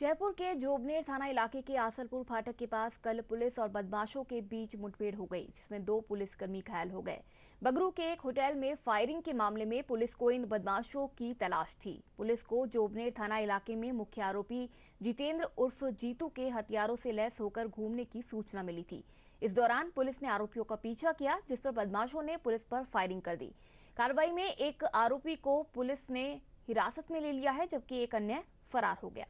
जयपुर के जोबनेर थाना इलाके के आसलपुर फाटक के पास कल पुलिस और बदमाशों के बीच मुठभेड़ हो गई जिसमें दो पुलिसकर्मी घायल हो गए बगरू के एक होटल में फायरिंग के मामले में पुलिस को इन बदमाशों की तलाश थी पुलिस को जोबनेर थाना इलाके में मुख्य आरोपी जितेंद्र उर्फ जीतू के हथियारों से लैस होकर घूमने की सूचना मिली थी इस दौरान पुलिस ने आरोपियों का पीछा किया जिस पर बदमाशों ने पुलिस पर फायरिंग कर दी कार्रवाई में एक आरोपी को पुलिस ने हिरासत में ले लिया है जबकि एक अन्य फरार हो गया